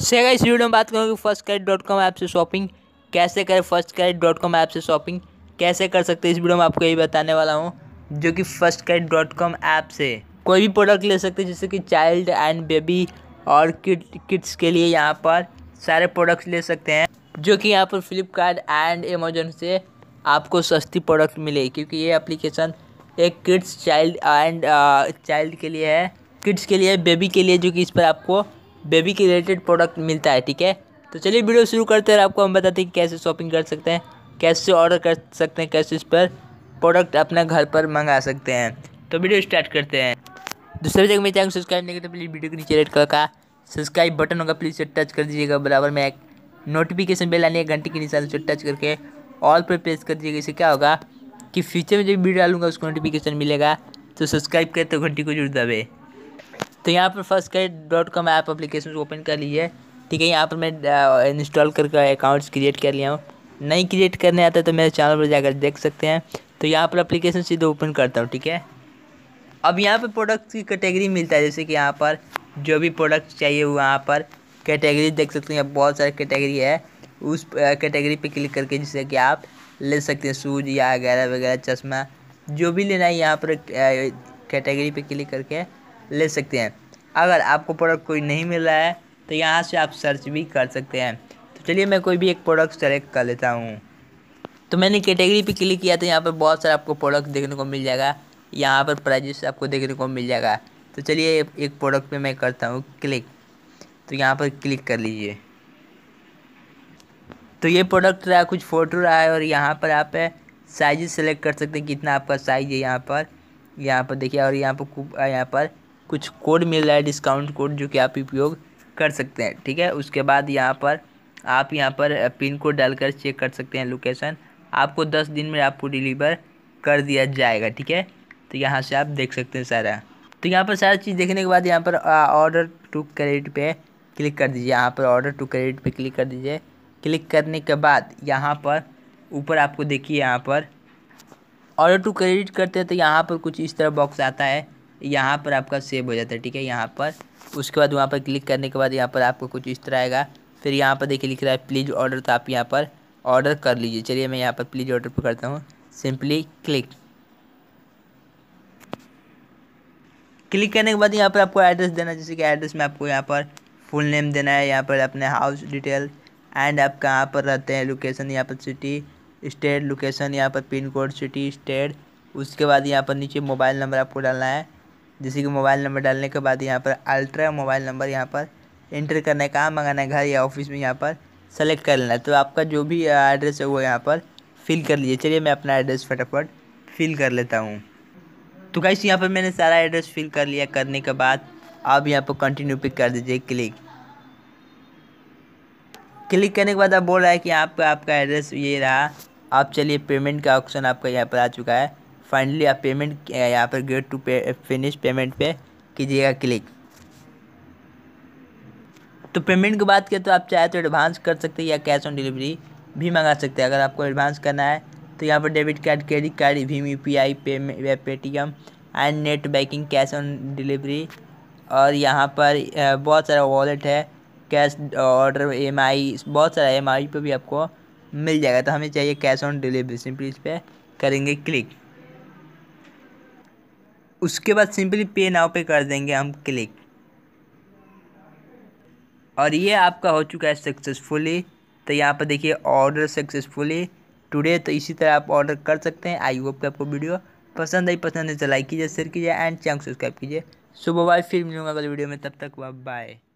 सेगा इस वीडियो में बात करूँगी FirstCry dot com app से शॉपिंग कैसे करें FirstCry dot com app से शॉपिंग कैसे कर सकते हैं इस वीडियो में आपको यही बताने वाला हूँ जो कि FirstCry dot com app से कोई भी प्रोडक्ट ले सकते हैं जैसे कि चाइल्ड एंड बेबी और किड किड्स के लिए यहाँ पर सारे प्रोडक्ट्स ले सकते हैं जो कि यहाँ पर फ्लिपकार्ट एंड अमेजोन से आपको सस्ती प्रोडक्ट मिले क्योंकि ये एप्लीकेशन एक किड्स चाइल्ड एंड चाइल्ड के लिए है किड्स के लिए बेबी के लिए जो कि इस पर आपको बेबी के रिलेटेड प्रोडक्ट मिलता है ठीक है तो चलिए वीडियो शुरू करते हैं आपको हम बताते हैं कि कैसे शॉपिंग कर सकते हैं कैसे ऑर्डर कर सकते हैं कैसे इस पर प्रोडक्ट अपना घर पर मंगा सकते हैं तो वीडियो स्टार्ट करते हैं दूसरे जगह मेरे चैनल सब्सक्राइब नहीं करते प्लीज़ वीडियो के नीचे रेड कलर का सब्सक्राइब बटन होगा प्लीज़ से टच कर दीजिएगा बराबर में एक नोटिफिकेशन बेल आने घंटे के निशान से टच करके ऑल पर प्रेस कर दीजिएगा इससे क्या होगा कि फ्यूचर में जब वीडियो डालूंगा उसको नोटिफिकेशन मिलेगा तो सब्सक्राइब करते तो घंटी को जरूर दबे तो यहाँ पर FirstCry dot com app application open कर ली है ठीक है यहाँ पर मैं इंस्टॉल uh, करके अकाउंट्स क्रिएट कर लिया हूँ नहीं क्रिएट करने आता तो मेरे चैनल पर जाकर देख सकते हैं तो यहाँ पर अप्लीकेशन सीधे ओपन करता हूँ ठीक है अब यहाँ पर प्रोडक्ट्स की कैटेगरी मिलता है जैसे कि यहाँ पर जो भी प्रोडक्ट्स चाहिए वहाँ पर कैटेगरी देख सकते हैं बहुत सारी कैटेगरी है उस कैटेगरी uh, पे क्लिक करके जिससे कि आप ले सकते हैं सूज या वगैरह वगैरह चश्मा जो भी लेना है यहाँ पर कैटेगरी uh, पे क्लिक करके ले सकते हैं अगर आपको प्रोडक्ट कोई नहीं मिल रहा है तो यहाँ से आप सर्च भी कर सकते हैं तो चलिए मैं कोई भी एक प्रोडक्ट सेलेक्ट कर लेता हूँ तो मैंने कैटेगरी पे क्लिक किया तो यहाँ पर बहुत सारा आपको प्रोडक्ट देखने को मिल जाएगा यहाँ पर प्राइजेस आपको देखने को मिल जाएगा तो चलिए एक प्रोडक्ट पे मैं करता हूँ क्लिक तो यहाँ पर क्लिक कर लीजिए तो ये प्रोडक्ट रहा कुछ फ़ोटो रहा है और यहाँ पर आप साइज सेलेक्ट कर सकते हैं कितना आपका साइज है यहाँ पर यहाँ पर देखिए और यहाँ पर यहाँ पर कुछ कोड मिल रहा है डिस्काउंट कोड जो कि आप उपयोग कर सकते हैं ठीक है उसके बाद यहाँ पर आप यहाँ पर पिन कोड डालकर चेक कर सकते हैं लोकेशन आपको दस दिन में आपको डिलीवर कर दिया जाएगा ठीक है तो यहाँ से आप देख सकते हैं सारा तो यहाँ पर सारा चीज़ देखने के बाद यहाँ पर ऑर्डर टू क्रेडिट पे क्लिक कर दीजिए यहाँ पर ऑर्डर टू क्रेडिट पे क्लिक कर दीजिए क्लिक करने के बाद यहाँ पर ऊपर आपको देखिए यहाँ पर ऑर्डर टू क्रेडिट करते हैं तो यहाँ पर कुछ इस तरह बॉक्स आता है यहाँ पर आपका सेव हो जाता है ठीक है यहाँ पर उसके बाद वहाँ पर क्लिक करने के बाद यहाँ पर आपको कुछ इस तरह आएगा फिर यहाँ पर देखिए लिख रहा है प्लीज़ ऑर्डर तो आप यहाँ पर ऑर्डर कर लीजिए चलिए मैं यहाँ पर प्लीज़ ऑर्डर पर करता हूँ सिंपली क्लिक क्लिक करने के बाद यहाँ पर आपको एड्रेस देना जैसे कि एड्रेस में आपको यहाँ पर फुल नेम देना है यहाँ पर अपने हाउस डिटेल एंड आप कहाँ पर रहते हैं लोकेशन यहाँ पर सिटी स्टेट लोकेशन यहाँ पर पिन कोड सिटी स्टेट उसके बाद यहाँ पर नीचे मोबाइल नंबर आपको डालना है जैसे कि मोबाइल नंबर डालने के बाद यहाँ पर अल्ट्रा मोबाइल नंबर यहाँ पर इंटर करने कहाँ मंगाना है घर या ऑफिस में यहाँ पर सेलेक्ट कर लेना तो आपका जो भी एड्रेस है वो यहाँ पर फिल कर लीजिए चलिए मैं अपना एड्रेस फटाफट फिल कर लेता हूँ तो कैसे यहाँ पर मैंने सारा एड्रेस फिल कर लिया करने के बाद आप यहाँ पर कंटिन्यू पिक कर दीजिए क्लिक क्लिक करने के बाद आप बोल रहा है कि आपका आपका एड्रेस ये रहा आप चलिए पेमेंट का ऑप्शन आपका यहाँ पर आ चुका है फाइनली आप पेमेंट यहाँ पर get to pay finish payment पे कीजिएगा क्लिक तो पेमेंट की बात करें तो आप चाहे तो एडवांस कर सकते हैं या कैश ऑन डिलीवरी भी मंगा सकते हैं अगर आपको एडवांस करना है तो यहाँ पर डेबिट कार्ड क्रेडिट कार्ड भीम U P I pay Paytm and net banking cash on delivery और यहाँ पर बहुत सारा वॉलेट है कैश ऑर्डर एम आई बहुत सारा एम आई पर भी आपको मिल जाएगा तो हमें चाहिए कैश ऑन डिलीवरी सिंपली इस पर करेंगे क्लिक उसके बाद सिंपली पे नाव पे कर देंगे हम क्लिक और ये आपका हो चुका है सक्सेसफुली तो यहाँ पर देखिए ऑर्डर सक्सेसफुली टुडे तो इसी तरह आप ऑर्डर कर सकते हैं आई होप कि आपको वीडियो पसंद आई पसंद है तो लाइक कीजिए शेयर कीजिए एंड चैनल सब्सक्राइब कीजिए सुबह बाय फिर मिलूंगा अगले वीडियो में तब तक बाय